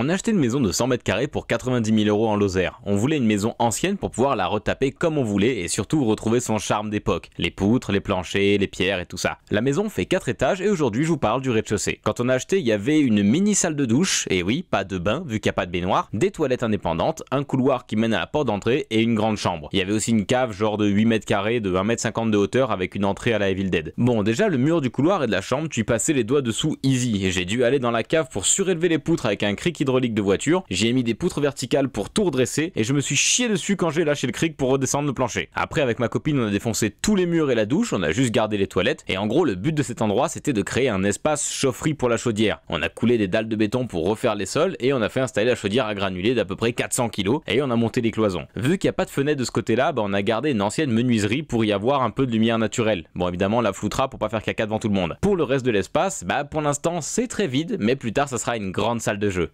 On a acheté une maison de 100 mètres carrés pour 90 000 euros en Lozère. On voulait une maison ancienne pour pouvoir la retaper comme on voulait et surtout retrouver son charme d'époque. Les poutres, les planchers, les pierres et tout ça. La maison fait 4 étages et aujourd'hui je vous parle du rez-de-chaussée. Quand on a acheté, il y avait une mini salle de douche, et oui, pas de bain vu qu'il n'y a pas de baignoire, des toilettes indépendantes, un couloir qui mène à la porte d'entrée et une grande chambre. Il y avait aussi une cave genre de 8 mètres carrés de 1 mètre 50 de hauteur avec une entrée à la Evil Dead. Bon, déjà le mur du couloir et de la chambre, tu y passais les doigts dessous easy et j'ai dû aller dans la cave pour surélever les poutres avec un cri qui hydraulique de voiture, j'ai mis des poutres verticales pour tout redresser et je me suis chié dessus quand j'ai lâché le cric pour redescendre le plancher. Après avec ma copine on a défoncé tous les murs et la douche, on a juste gardé les toilettes et en gros le but de cet endroit c'était de créer un espace chaufferie pour la chaudière. On a coulé des dalles de béton pour refaire les sols et on a fait installer la chaudière à granulés d'à peu près 400 kg et on a monté les cloisons. Vu qu'il n'y a pas de fenêtre de ce côté là, bah, on a gardé une ancienne menuiserie pour y avoir un peu de lumière naturelle. Bon évidemment on la floutera pour pas faire caca devant tout le monde. Pour le reste de l'espace, bah pour l'instant c'est très vide mais plus tard ça sera une grande salle de jeu.